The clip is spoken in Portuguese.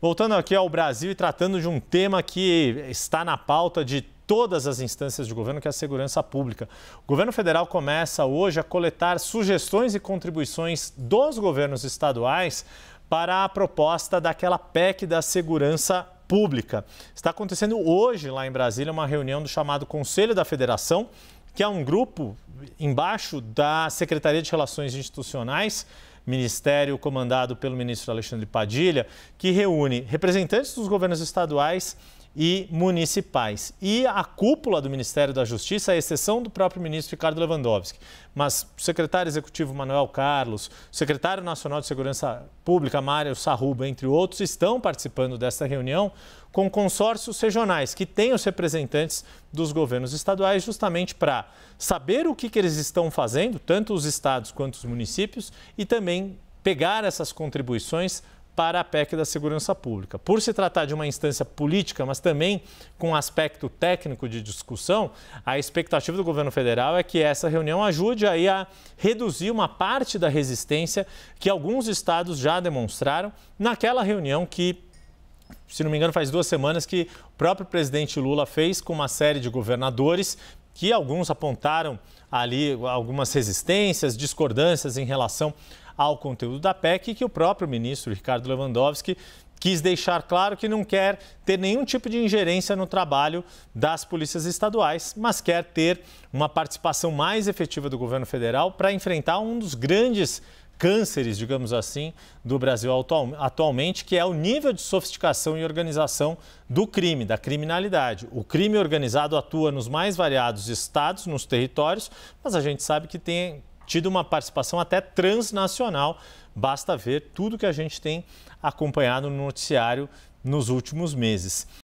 Voltando aqui ao Brasil e tratando de um tema que está na pauta de todas as instâncias de governo, que é a segurança pública. O governo federal começa hoje a coletar sugestões e contribuições dos governos estaduais para a proposta daquela PEC da segurança pública. Está acontecendo hoje lá em Brasília uma reunião do chamado Conselho da Federação, que é um grupo embaixo da Secretaria de Relações Institucionais ministério comandado pelo ministro Alexandre Padilha, que reúne representantes dos governos estaduais e municipais. E a cúpula do Ministério da Justiça, à exceção do próprio ministro Ricardo Lewandowski, mas o secretário executivo Manuel Carlos, o secretário nacional de Segurança Pública Mário Sarruba, entre outros, estão participando desta reunião com consórcios regionais que têm os representantes dos governos estaduais justamente para saber o que, que eles estão fazendo, tanto os estados quanto os municípios, e também pegar essas contribuições para a PEC da Segurança Pública. Por se tratar de uma instância política, mas também com aspecto técnico de discussão, a expectativa do governo federal é que essa reunião ajude aí a reduzir uma parte da resistência que alguns estados já demonstraram naquela reunião que se não me engano, faz duas semanas que o próprio presidente Lula fez com uma série de governadores que alguns apontaram ali algumas resistências, discordâncias em relação ao conteúdo da PEC e que o próprio ministro Ricardo Lewandowski quis deixar claro que não quer ter nenhum tipo de ingerência no trabalho das polícias estaduais, mas quer ter uma participação mais efetiva do governo federal para enfrentar um dos grandes cânceres, digamos assim, do Brasil atualmente, que é o nível de sofisticação e organização do crime, da criminalidade. O crime organizado atua nos mais variados estados, nos territórios, mas a gente sabe que tem tido uma participação até transnacional. Basta ver tudo que a gente tem acompanhado no noticiário nos últimos meses.